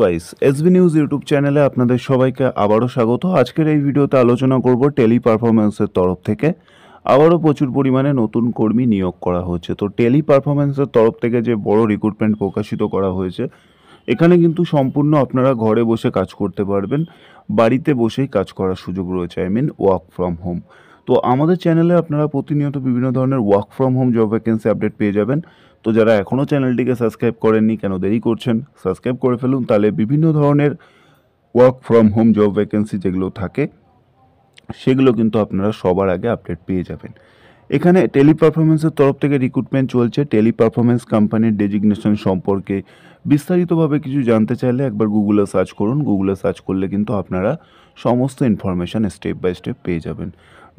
wise SB news YouTube চ্যানেলে আপনাদের সবাইকে আবারও স্বাগত আজকের এই ভিডিওতে আলোচনা করব টেলি পারফরমেন্সের তরফ থেকে আবারও প্রচুর পরিমাণে নতুন কর্মী নিয়োগ করা হয়েছে তো টেলি পারফরমেন্সের তরফ থেকে যে বড় রিক্রুটমেন্ট প্রকাশিত করা হয়েছে এখানে কিন্তু সম্পূর্ণ আপনারা ঘরে বসে কাজ করতে পারবেন বাড়িতে বসেই কাজ করার সুযোগ রয়েছে I mean work from home তো আমাদের চ্যানেলে আপনারা প্রতিনিয়ত বিভিন্ন ধরনের work from home job vacancy update পেয়ে যাবেন তো যারা এখনও চ্যানেলটিকে সাবস্ক্রাইব করেননি কেন দেরি করছেন সাবস্ক্রাইব করে ফেলুন তাহলে বিভিন্ন ধরনের work from home job vacancy যেগুলো থাকে সেগুলো কিন্তু আপনারা সবার আগে আপডেট পেয়ে যাবেন এখানে টেলি পারফরমেন্সের তরফ থেকে রিক্রুটমেন্ট চলছে টেলি পারফরমেন্স কোম্পানির ডেজিগনেশন সম্পর্কে বিস্তারিতভাবে কিছু জানতে চাইলে একবার গুগলে সার্চ করুন গুগলে সার্চ করলে কিন্তু আপনারা সমস্ত ইনফরমেশান স্টেপ বাই স্টেপ পেয়ে যাবেন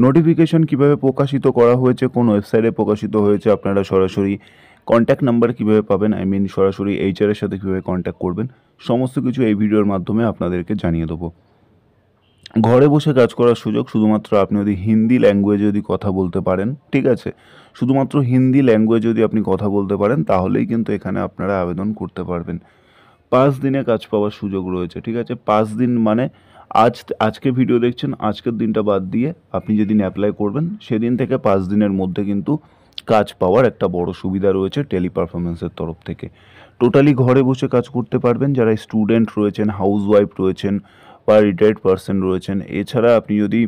নোটিফিকেশন কিভাবে প্রকাশিত করা হয়েছে কোন ওয়েবসাইটে প্রকাশিত হয়েছে আপনারা সরাসরি কন্ট্যাক্ট নাম্বার কীভাবে পাবেন আই মিন সরাসরি এইচআরের সাথে কীভাবে কন্ট্যাক্ট করবেন সমস্ত কিছু এই ভিডিওর মাধ্যমে আপনাদেরকে জানিয়ে দেবো ঘরে বসে কাজ করার সুযোগ শুধুমাত্র আপনি যদি হিন্দি ল্যাঙ্গুয়েজে যদি কথা বলতে পারেন ঠিক আছে শুধুমাত্র হিন্দি ল্যাঙ্গুয়েজ যদি আপনি কথা বলতে পারেন তাহলেই কিন্তু এখানে আপনারা আবেদন করতে পারবেন পাঁচ দিনে কাজ পাওয়ার সুযোগ রয়েছে ঠিক আছে পাঁচ দিন মানে আজ আজকে ভিডিও দেখছেন আজকের দিনটা বাদ দিয়ে আপনি যেদিন অ্যাপ্লাই করবেন সেদিন থেকে পাঁচ দিনের মধ্যে কিন্তু কাজ পাওয়ার একটা বড় সুবিধা রয়েছে টেলি পারফরমেন্সের তরফ থেকে টোটালি ঘরে বসে কাজ করতে পারবেন যারা স্টুডেন্ট রয়েছেন হাউস ওয়াইফ রয়েছেন বা রিটায়ার্ড পারসন রয়েছেন এছাড়া আপনি যদি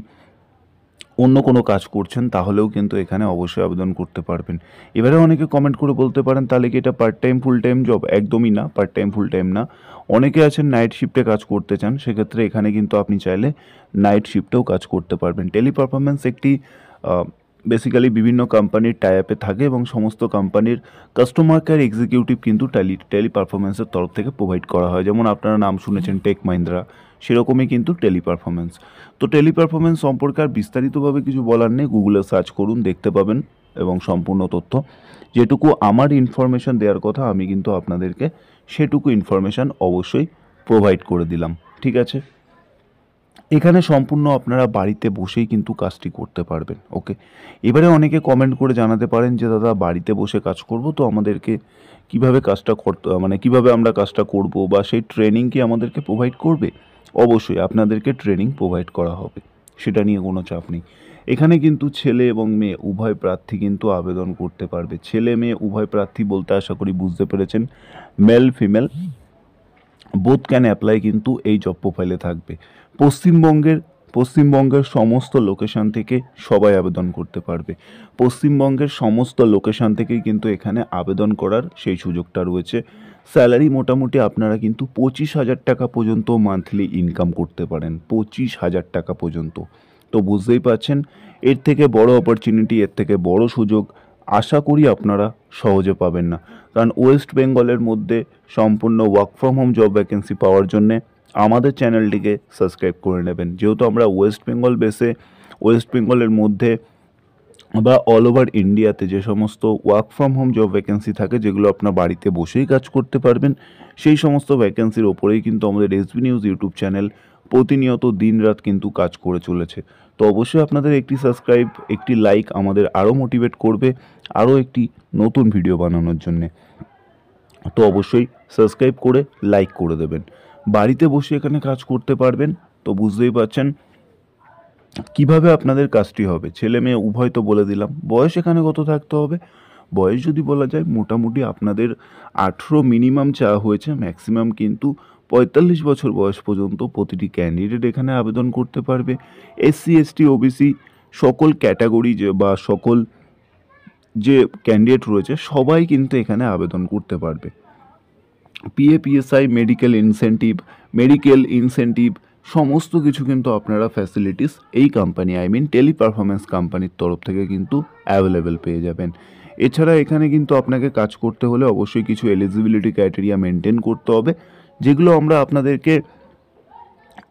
অন্য কোনো কাজ করছেন তাহলেও কিন্তু এখানে অবশ্যই আবেদন করতে পারবেন এবারে অনেকে কমেন্ট করে বলতে পারেন তাহলে কি এটা part time full time job একদমই না পার্ট টাইম ফুল টাইম না অনেকে আছেন নাইট শিফটে কাজ করতে চান সেক্ষেত্রে এখানে কিন্তু আপনি চাইলে নাইট শিফটেও কাজ করতে পারবেন টেলি পারফরমেন্স একটি বেসিক্যালি বিভিন্ন কোম্পানির টাই আপে থাকে এবং সমস্ত কোম্পানির কাস্টমার কেয়ার এক্সিকিউটিভ কিন্তু টেলি টেলি পারফরমেন্সের তরফ থেকে প্রোভাইড করা হয় যেমন আপনারা নাম শুনেছেন টেক মাহিন্দ্রা সেরকমই কিন্তু টেলি পারফরমেন্স তো টেলি পারফরমেন্স সম্পর্কে আর বিস্তারিতভাবে কিছু বলার নেই গুগলে সার্চ করুন দেখতে পাবেন এবং সম্পূর্ণ তথ্য যেটুকু আমার ইনফরমেশান দেওয়ার কথা আমি কিন্তু আপনাদেরকে সেটুকু ইনফরমেশান অবশ্যই প্রোভাইড করে দিলাম ঠিক আছে এখানে সম্পূর্ণ আপনারা বাড়িতে বসেই কিন্তু কাজটি করতে পারবেন ওকে এবারে অনেকে কমেন্ট করে জানাতে পারেন যে দাদা বাড়িতে বসে কাজ করব তো আমাদেরকে কিভাবে কাজটা করতে মানে কিভাবে আমরা কাজটা করব বা সেই ট্রেনিং কি আমাদেরকে প্রোভাইড করবে অবশ্যই আপনাদেরকে ট্রেনিং প্রোভাইড করা হবে সেটা নিয়ে কোনো চাপ নেই এখানে কিন্তু ছেলে এবং মেয়ে উভয় প্রার্থী কিন্তু আবেদন করতে পারবে ছেলে মেয়ে উভয় প্রার্থী বলতে আশা করি বুঝতে পেরেছেন male female both can apply কিন্তু এই জব প্রোফাইলে থাকবে পশ্চিমবঙ্গের পশ্চিমবঙ্গের সমস্ত লোকেশান থেকে সবাই আবেদন করতে পারবে পশ্চিমবঙ্গের সমস্ত লোকেশান থেকেই কিন্তু এখানে আবেদন করার সেই সুযোগটা রয়েছে স্যালারি মোটামুটি আপনারা কিন্তু পঁচিশ হাজার টাকা পর্যন্ত মান্থলি ইনকাম করতে পারেন পঁচিশ হাজার টাকা পর্যন্ত তো বুঝতেই পারছেন এর থেকে বড় অপরচুনিটি এর থেকে বড় সুযোগ আশা করি আপনারা সহজে পাবেন না কারণ ওয়েস্ট বেঙ্গলের মধ্যে সম্পূর্ণ work from home job vacancy পাওয়ার জন্যে আমাদের চ্যানেলটিকে সাবস্ক্রাইব করে নেবেন যেহেতু আমরা ওয়েস্ট বেঙ্গল বেসে ওয়েস্ট বেঙ্গলের মধ্যে বা অল ওভার ইন্ডিয়াতে যে সমস্ত work from home job vacancy থাকে যেগুলো আপনার বাড়িতে বসেই কাজ করতে পারবেন সেই সমস্ত ভ্যাকেন্সির ওপরেই কিন্তু আমাদের এসবি নিউজ ইউটিউব চ্যানেল প্রতিনিয়ত দিন রাত কিন্তু কাজ করে চলেছে তো অবশ্যই আপনাদের একটি সাবস্ক্রাইব একটি লাইক আমাদের আরও মোটিভেট করবে আরও একটি নতুন ভিডিও বানানোর জন্যে তো অবশ্যই সাবস্ক্রাইব করে লাইক করে দেবেন বাড়িতে বসে এখানে কাজ করতে পারবেন তো বুঝতেই পারছেন কিভাবে আপনাদের কাজটি হবে ছেলে মেয়ে উভয় তো বলে দিলাম বয়স এখানে কত থাকতে হবে বয়স যদি বলা যায় মোটামুটি আপনাদের আঠেরো মিনিমাম চা হয়েছে ম্যাক্সিমাম কিন্তু পঁয়তাল্লিশ বছর বয়স পর্যন্ত প্রতিটি ক্যান্ডিডেট এখানে আবেদন করতে পারবে এসসি এসটি ওবিসি সকল ক্যাটাগরি যে বা সকল যে ক্যান্ডিডেট রয়েছে সবাই কিন্তু এখানে আবেদন করতে পারবে পিএ পিএসআই মেডিকেল ইনসেন্টিভ মেডিকেল ইনসেন্টিভ সমস্ত কিছু কিন্তু আপনারা ফ্যাসিলিটিস এই company I mean Teleperformance কোম্পানির তরফ থেকে কিন্তু অ্যাভেলেবেল পেয়ে যাবেন এছাড়া এখানে কিন্তু আপনাকে কাজ করতে হলে অবশ্যই কিছু এলিজিবিলিটি ক্রাইটেরিয়া মেনটেন করতে হবে যেগুলো আমরা আপনাদেরকে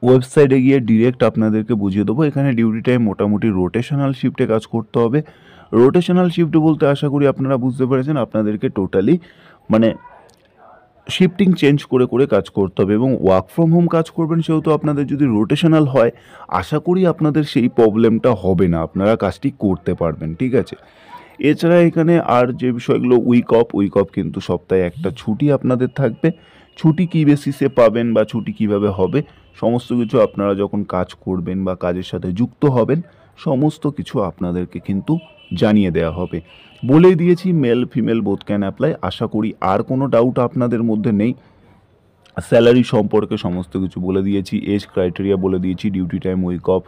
ওয়েবসাইটে গিয়ে ডিরেক্ট আপনাদেরকে বুঝিয়ে দেবো এখানে ডিউটি টাইম মোটামুটি রোটেশনাল শিফটে কাজ করতে হবে রোটেশনাল শিফট বলতে আশা করি আপনারা বুঝতে পেরেছেন আপনাদেরকে টোটালি মানে শিফটিং চেঞ্জ করে করে কাজ করতে হবে এবং ওয়ার্ক ফ্রম হোম কাজ করবেন সেহেতু আপনাদের যদি রোটেশনাল হয় আশা করি আপনাদের সেই প্রবলেমটা হবে না আপনারা কাজটি করতে পারবেন ঠিক আছে এছাড়া এখানে আর যে বিষয়গুলো উইক অফ উইক অফ কিন্তু সপ্তাহে একটা ছুটি আপনাদের থাকবে ছুটি কী বেসিসে পাবেন বা ছুটি কিভাবে হবে সমস্ত কিছু আপনারা যখন কাজ করবেন বা কাজের সাথে যুক্ত হবেন সমস্ত কিছু আপনাদেরকে কিন্তু জানিয়ে দেওয়া হবে বলে দিয়েছি male female both can apply আশা করি আর কোনো ডাউট আপনাদের মধ্যে নেই স্যালারি সম্পর্কে সমস্ত কিছু বলে দিয়েছি এজ ক্রাইটেরিয়া বলে দিয়েছি ডিউটি টাইম উইক অফ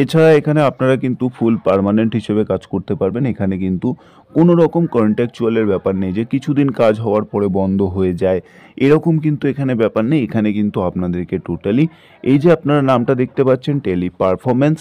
এছাড়া এখানে আপনারা কিন্তু ফুল পারমানেন্ট হিসেবে কাজ করতে পারবেন এখানে কিন্তু কোনো রকম কন্ট্যাকচুয়ালের ব্যাপার নেই যে কিছুদিন কাজ হওয়ার পরে বন্ধ হয়ে যায় এরকম কিন্তু এখানে ব্যাপার নেই এখানে কিন্তু আপনাদেরকে টোটালি এই যে আপনারা নামটা দেখতে পাচ্ছেন টেলি পারফরমেন্স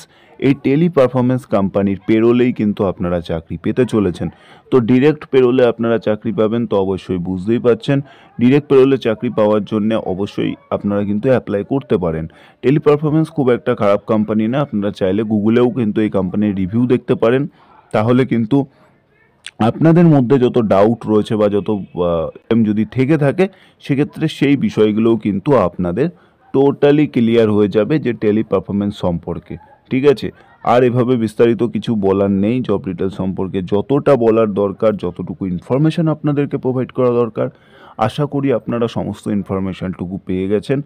এই টেলি পারফরমেন্স কোম্পানির পেরোলেই কিন্তু আপনারা চাকরি পেতে চলেছেন তো ডিরেক্ট পেরোলে আপনারা চাকরি পাবেন তো অবশ্যই বুঝতেই পাচ্ছেন ডিরেক্ট পেরোলে চাকরি পাওয়ার জন্য অবশ্যই আপনারা কিন্তু অ্যাপ্লাই করতে পারেন টেলি পারফরমেন্স খুব একটা খারাপ কোম্পানি না আপনারা চাইলে গুগলেও কিন্তু এই কোম্পানির রিভিউ দেখতে পারেন তাহলে কিন্তু আপনাদের মধ্যে যত ডাউট রয়েছে বা যত যদি থেকে থাকে সেক্ষেত্রে সেই বিষয়গুলোও কিন্তু আপনাদের টোটালি ক্লিয়ার হয়ে যাবে যে টেলি পারফরমেন্স সম্পর্কে ঠিক আছে আর এভাবে বিস্তারিত কিছু বলার নেই জব ডিটেল সম্পর্কে যতটা বলার দরকার যতটুকু ইনফরমেশান আপনাদেরকে প্রোভাইড করা দরকার আশা করি আপনারা সমস্ত ইনফরমেশানটুকু পেয়ে গেছেন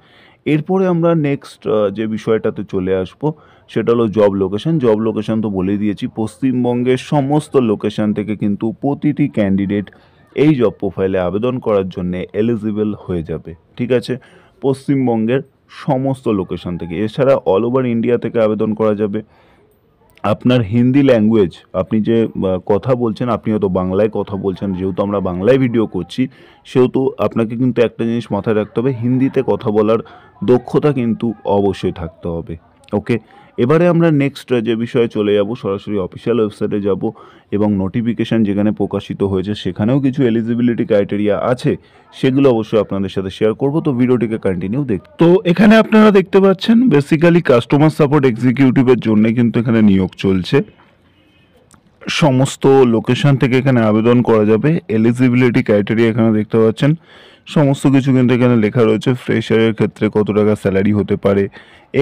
এরপরে আমরা নেক্সট যে বিষয়টাতে চলে আসবো সেটা হলো জব লোকেশন জব লোকেশন তো বলে দিয়েছি পশ্চিমবঙ্গের সমস্ত লোকেশন থেকে কিন্তু প্রতিটি ক্যান্ডিডেট এই জব প্রোফাইলে আবেদন করার জন্যে এলিজিবল হয়ে যাবে ঠিক আছে পশ্চিমবঙ্গের সমস্ত লোকেশন থেকে এছাড়া অল ওভার ইন্ডিয়া থেকে আবেদন করা যাবে আপনার হিন্দি ল্যাঙ্গুয়েজ আপনি যে কথা বলছেন আপনি হয়তো বাংলায় কথা বলছেন যেহেতু আমরা বাংলায় ভিডিও করছি সেহেতু আপনাকে কিন্তু একটা জিনিস মাথায় রাখতে হবে হিন্দিতে কথা বলার দক্ষতা কিন্তু অবশ্যই থাকতে হবে ওকে এবারে আমরা নেক্সট যে বিষয়ে চলে যাব সরাসরি অফিসিয়াল ওয়েবসাইটে যাব এবং নোটিফিকেশান যেখানে প্রকাশিত হয়েছে সেখানেও কিছু এলিজিবিলিটি ক্রাইটেরিয়া আছে সেগুলো অবশ্যই আপনাদের সাথে শেয়ার করব তো ভিডিওটিকে কন্টিনিউ দেখ তো এখানে আপনারা দেখতে পাচ্ছেন বেসিক্যালি কাস্টমার সাপোর্ট এক্সিকিউটিভের জন্য কিন্তু এখানে নিয়োগ চলছে সমস্ত লোকেশান থেকে এখানে আবেদন করা যাবে এলিজিবিলিটি ক্রাইটেরিয়া এখানে দেখতে পাচ্ছেন সমস্ত কিছু কিন্তু এখানে লেখা রয়েছে ফ্রেশারের ক্ষেত্রে কত টাকা স্যালারি হতে পারে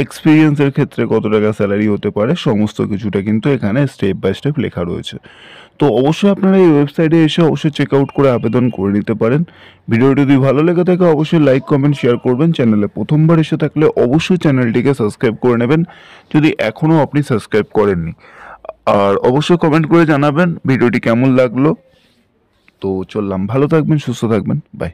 এক্সপিরিয়েন্সের ক্ষেত্রে কত টাকা স্যালারি হতে পারে সমস্ত কিছুটা কিন্তু এখানে স্টেপ বাই স্টেপ লেখা রয়েছে তো অবশ্যই আপনারা এই ওয়েবসাইটে এসে অবশ্যই চেক আউট করে আবেদন করে নিতে পারেন ভিডিওটি যদি ভালো লেগে থাকে অবশ্যই লাইক কমেন্ট শেয়ার করবেন চ্যানেলে প্রথমবার এসে থাকলে অবশ্যই চ্যানেলটিকে সাবস্ক্রাইব করে নেবেন যদি এখনও আপনি সাবস্ক্রাইব করেননি আর অবশ্যই কমেন্ট করে জানাবেন ভিডিওটি কেমন লাগলো তো চললাম ভালো থাকবেন সুস্থ থাকবেন বাই